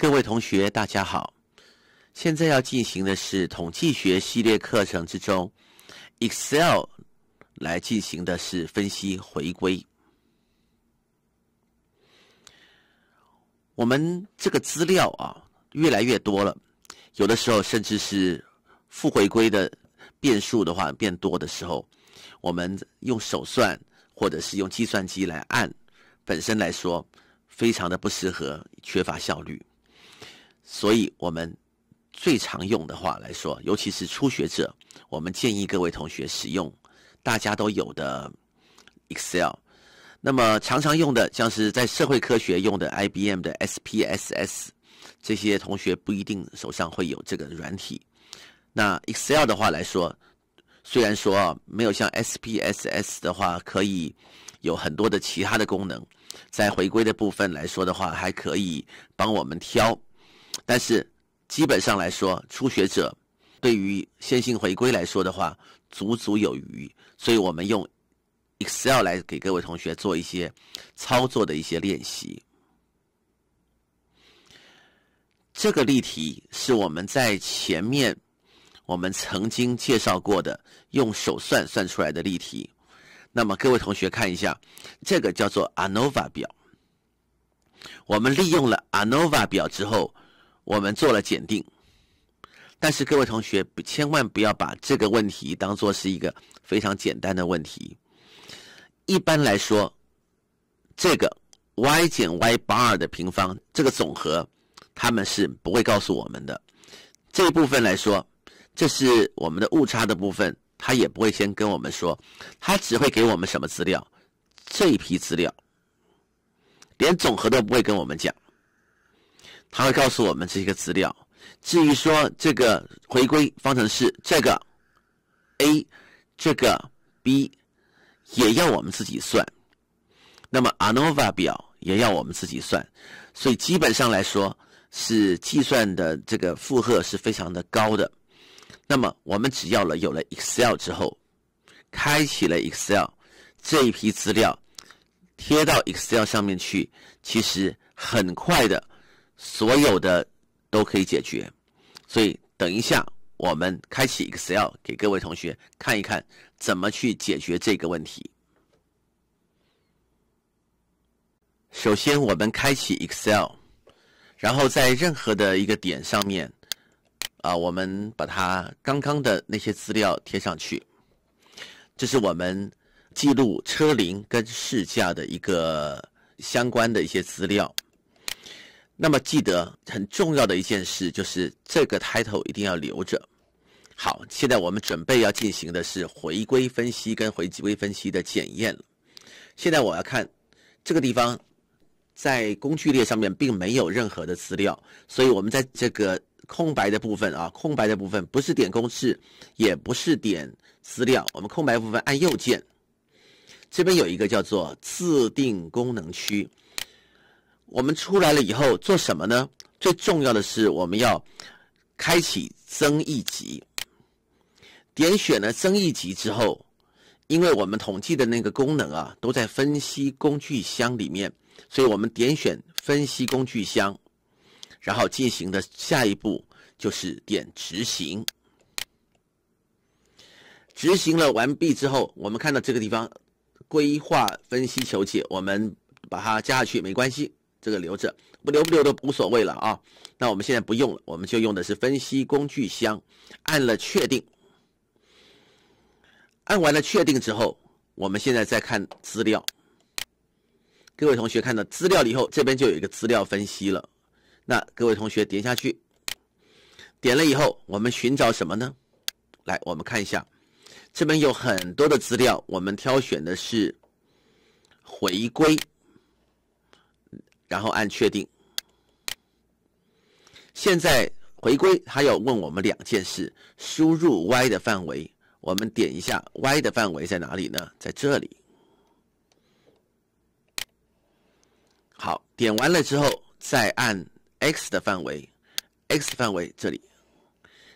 各位同学，大家好！现在要进行的是统计学系列课程之中，Excel 来进行的是分析回归。我们这个资料啊，越来越多了，有的时候甚至是复回归的变数的话变多的时候，我们用手算或者是用计算机来按，本身来说非常的不适合，缺乏效率。所以，我们最常用的话来说，尤其是初学者，我们建议各位同学使用大家都有的 Excel。那么，常常用的像是在社会科学用的 IBM 的 SPSS。这些同学不一定手上会有这个软体。那 Excel 的话来说，虽然说没有像 SPSS 的话可以有很多的其他的功能，在回归的部分来说的话，还可以帮我们挑。但是，基本上来说，初学者对于线性回归来说的话，足足有余。所以，我们用 Excel 来给各位同学做一些操作的一些练习。这个例题是我们在前面我们曾经介绍过的，用手算算出来的例题。那么，各位同学看一下，这个叫做 ANOVA 表。我们利用了 ANOVA 表之后。我们做了检定，但是各位同学千万不要把这个问题当做是一个非常简单的问题。一般来说，这个 y 减 y bar 的平方这个总和，他们是不会告诉我们的。这一部分来说，这是我们的误差的部分，他也不会先跟我们说，他只会给我们什么资料？这一批资料连总和都不会跟我们讲。他会告诉我们这些资料，至于说这个回归方程式，这个 a，这个 b，也要我们自己算，那么 ANOVA 表也要我们自己算，所以基本上来说是计算的这个负荷是非常的高的。那么我们只要了有了 Excel 之后，开启了 Excel，这一批资料贴到 Excel 上面去，其实很快的。所有的都可以解决，所以等一下我们开启 Excel 给各位同学看一看怎么去解决这个问题。首先我们开启 Excel，然后在任何的一个点上面，啊，我们把它刚刚的那些资料贴上去，这是我们记录车龄跟试驾的一个相关的一些资料。那么，记得很重要的一件事就是这个 title 一定要留着。好，现在我们准备要进行的是回归分析跟回归分析的检验。现在我要看这个地方，在工具列上面并没有任何的资料，所以我们在这个空白的部分啊，空白的部分不是点公式，也不是点资料，我们空白部分按右键，这边有一个叫做自定功能区。我们出来了以后做什么呢？最重要的是我们要开启增益级。点选了增益级之后，因为我们统计的那个功能啊都在分析工具箱里面，所以我们点选分析工具箱，然后进行的下一步就是点执行。执行了完毕之后，我们看到这个地方规划分析求解，我们把它加下去没关系。这个留着，不留不留都无所谓了啊。那我们现在不用了，我们就用的是分析工具箱，按了确定，按完了确定之后，我们现在再看资料。各位同学看到资料了以后，这边就有一个资料分析了。那各位同学点下去，点了以后，我们寻找什么呢？来，我们看一下，这边有很多的资料，我们挑选的是回归。然后按确定。现在回归，它要问我们两件事：输入 y 的范围，我们点一下 y 的范围在哪里呢？在这里。好，点完了之后，再按 x 的范围，x 范围这里，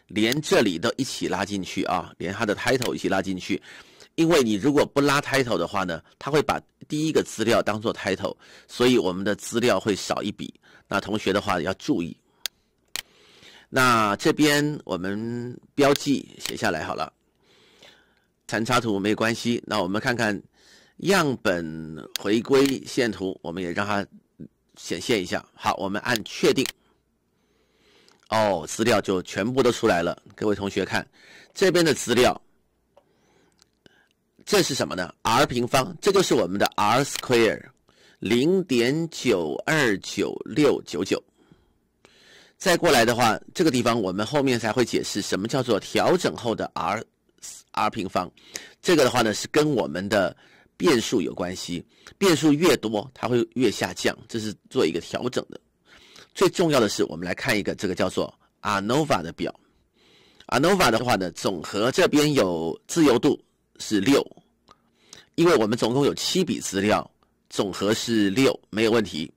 连这里都一起拉进去啊，连它的 title 一起拉进去。因为你如果不拉 title 的话呢，他会把第一个资料当做 title，所以我们的资料会少一笔。那同学的话要注意。那这边我们标记写下来好了，残差图没关系。那我们看看样本回归线图，我们也让它显现一下。好，我们按确定。哦，资料就全部都出来了。各位同学看这边的资料。这是什么呢？R 平方，这就是我们的 R square，零点九二九六九九。再过来的话，这个地方我们后面才会解释什么叫做调整后的 R R 平方。这个的话呢，是跟我们的变数有关系，变数越多，它会越下降，这是做一个调整的。最重要的是，我们来看一个这个叫做 ANOVA 的表。ANOVA 的话呢，总和这边有自由度。是六，因为我们总共有七笔资料，总和是六，没有问题。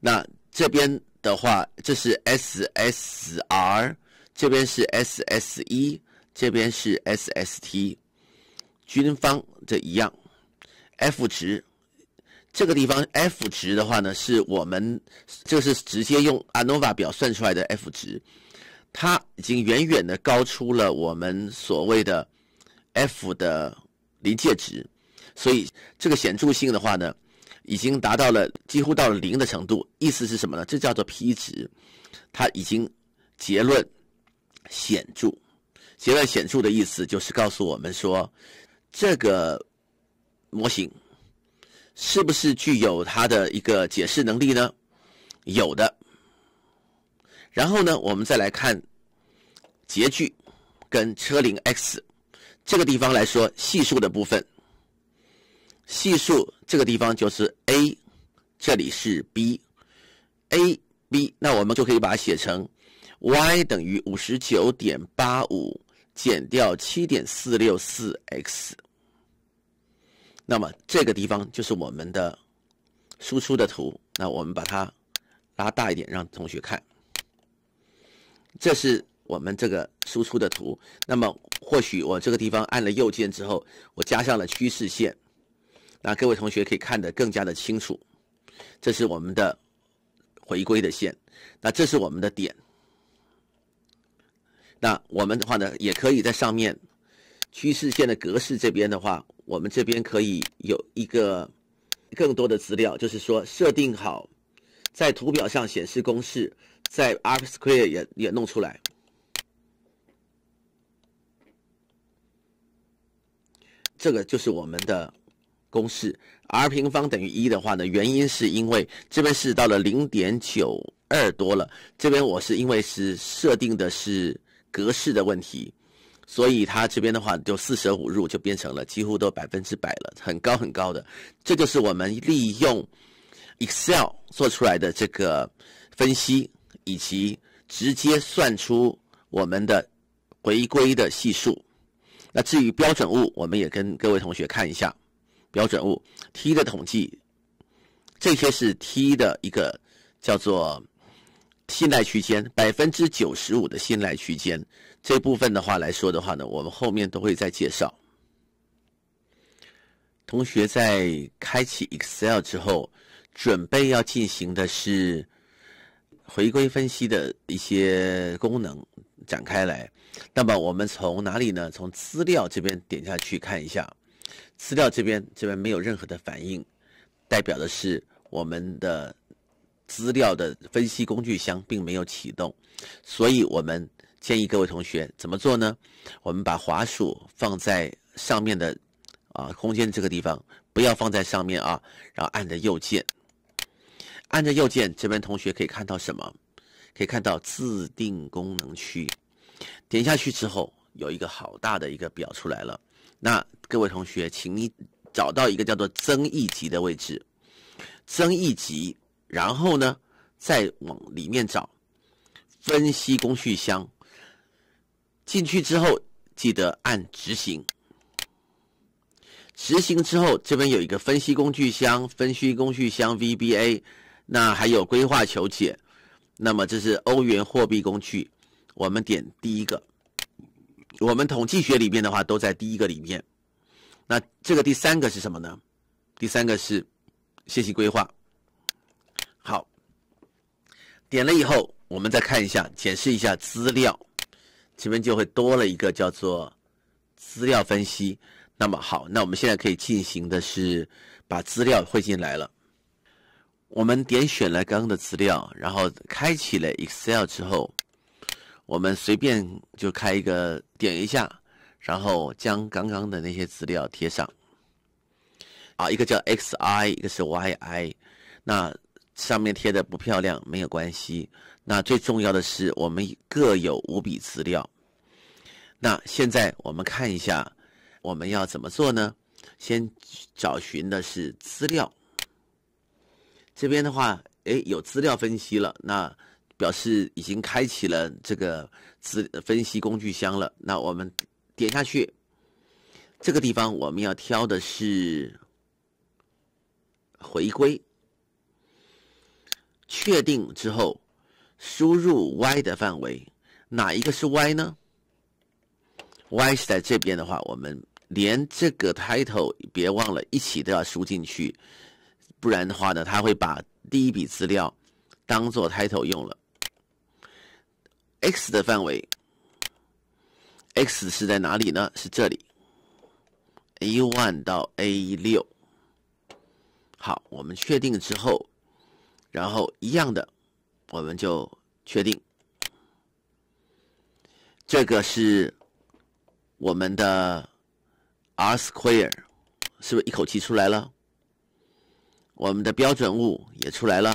那这边的话，这是 SSR，这边是 SSE，这边是 SST，均方这一样。F 值，这个地方 F 值的话呢，是我们就是直接用 ANOVA 表算出来的 F 值，它已经远远的高出了我们所谓的。F 的临界值，所以这个显著性的话呢，已经达到了几乎到了零的程度。意思是什么呢？这叫做 P 值，它已经结论显著。结论显著的意思就是告诉我们说，这个模型是不是具有它的一个解释能力呢？有的。然后呢，我们再来看截距跟车龄 X。这个地方来说，系数的部分，系数这个地方就是 a，这里是 b，a b，那我们就可以把它写成 y 等于五十九点八五减掉七点四六四 x。那么这个地方就是我们的输出的图，那我们把它拉大一点，让同学看，这是。我们这个输出的图，那么或许我这个地方按了右键之后，我加上了趋势线，那各位同学可以看得更加的清楚。这是我们的回归的线，那这是我们的点。那我们的话呢，也可以在上面趋势线的格式这边的话，我们这边可以有一个更多的资料，就是说设定好在图表上显示公式，在 Excel 也也弄出来。这个就是我们的公式，R 平方等于一的话呢，原因是因为这边是到了零点九二多了，这边我是因为是设定的是格式的问题，所以它这边的话就四舍五入就变成了几乎都百分之百了，很高很高的。这就是我们利用 Excel 做出来的这个分析，以及直接算出我们的回归的系数。那至于标准物，我们也跟各位同学看一下标准物 t 的统计，这些是 t 的一个叫做信赖区间，百分之九十五的信赖区间这部分的话来说的话呢，我们后面都会再介绍。同学在开启 Excel 之后，准备要进行的是回归分析的一些功能展开来。那么我们从哪里呢？从资料这边点下去看一下，资料这边这边没有任何的反应，代表的是我们的资料的分析工具箱并没有启动。所以我们建议各位同学怎么做呢？我们把滑鼠放在上面的啊空间这个地方，不要放在上面啊，然后按着右键，按着右键这边同学可以看到什么？可以看到自定功能区。点下去之后，有一个好大的一个表出来了。那各位同学，请你找到一个叫做“增益级”的位置，增益级，然后呢再往里面找分析工具箱。进去之后，记得按执行。执行之后，这边有一个分析工具箱，分析工具箱 VBA，那还有规划求解。那么这是欧元货币工具。我们点第一个，我们统计学里边的话都在第一个里面。那这个第三个是什么呢？第三个是信息规划。好，点了以后，我们再看一下，检视一下资料，这边就会多了一个叫做资料分析。那么好，那我们现在可以进行的是把资料汇进来了。我们点选了刚刚的资料，然后开启了 Excel 之后。我们随便就开一个，点一下，然后将刚刚的那些资料贴上，啊，一个叫 x i，一个是 y i，那上面贴的不漂亮没有关系，那最重要的是我们各有五笔资料。那现在我们看一下，我们要怎么做呢？先找寻的是资料，这边的话，哎，有资料分析了，那。表示已经开启了这个资分析工具箱了。那我们点下去，这个地方我们要挑的是回归。确定之后，输入 Y 的范围，哪一个是 Y 呢？Y 是在这边的话，我们连这个 title 别忘了一起都要输进去，不然的话呢，它会把第一笔资料当做 title 用了。x 的范围，x 是在哪里呢？是这里，a one 到 a 六。好，我们确定之后，然后一样的，我们就确定这个是我们的 r square，是不是一口气出来了？我们的标准物也出来了，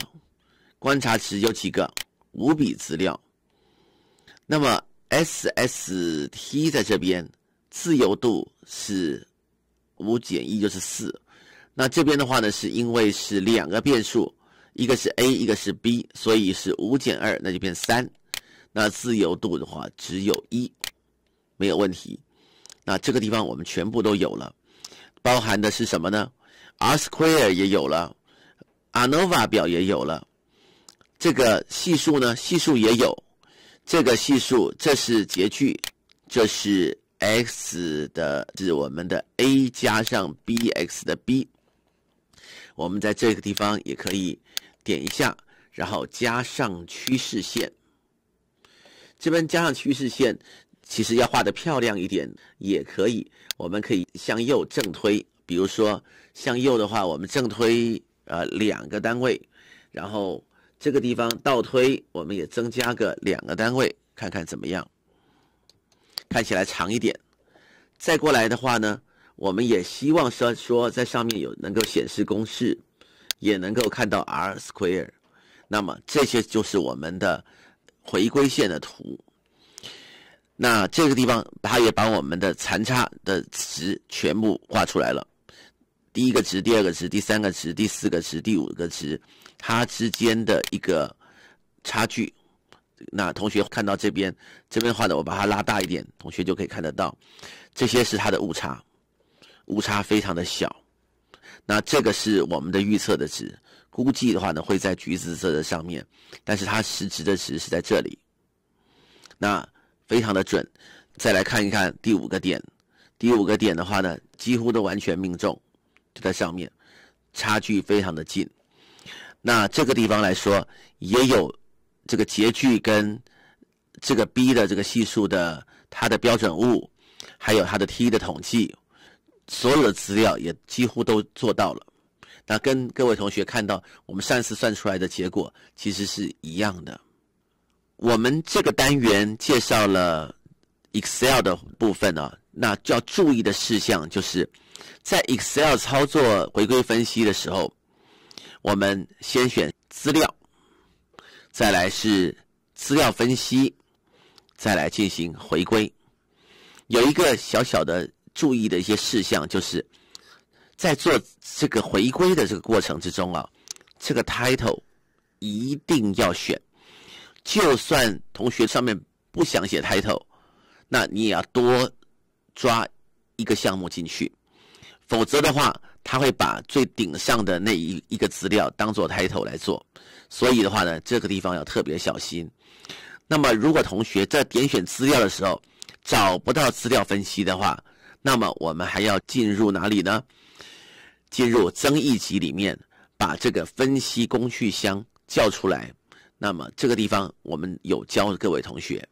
观察值有几个？五笔资料。那么，S S T 在这边自由度是五减一，就是四。那这边的话呢，是因为是两个变数，一个是 A，一个是 B，所以是五减二，那就变三。那自由度的话，只有一，没有问题。那这个地方我们全部都有了，包含的是什么呢？R square 也有了，ANOVA 表也有了，这个系数呢，系数也有。这个系数，这是截距，这是 x 的，是我们的 a 加上 b x 的 b。我们在这个地方也可以点一下，然后加上趋势线。这边加上趋势线，其实要画的漂亮一点也可以。我们可以向右正推，比如说向右的话，我们正推呃两个单位，然后。这个地方倒推，我们也增加个两个单位，看看怎么样。看起来长一点。再过来的话呢，我们也希望说说在上面有能够显示公式，也能够看到 R square。那么这些就是我们的回归线的图。那这个地方，它也把我们的残差的值全部画出来了。第一个值，第二个值，第三个值，第四个值，第五个值，它之间的一个差距。那同学看到这边，这边画的我把它拉大一点，同学就可以看得到，这些是它的误差，误差非常的小。那这个是我们的预测的值，估计的话呢会在橘子色的上面，但是它实值的值是在这里，那非常的准。再来看一看第五个点，第五个点的话呢几乎都完全命中。就在上面，差距非常的近。那这个地方来说，也有这个截距跟这个 b 的这个系数的它的标准物，还有它的 t 的统计，所有的资料也几乎都做到了。那跟各位同学看到我们上次算出来的结果其实是一样的。我们这个单元介绍了。Excel 的部分呢，那就要注意的事项就是在 Excel 操作回归分析的时候，我们先选资料，再来是资料分析，再来进行回归。有一个小小的注意的一些事项，就是在做这个回归的这个过程之中啊，这个 Title 一定要选，就算同学上面不想写 Title。那你也要多抓一个项目进去，否则的话，他会把最顶上的那一一个资料当做 title 来做，所以的话呢，这个地方要特别小心。那么，如果同学在点选资料的时候找不到资料分析的话，那么我们还要进入哪里呢？进入增益集里面，把这个分析工具箱叫出来。那么，这个地方我们有教各位同学。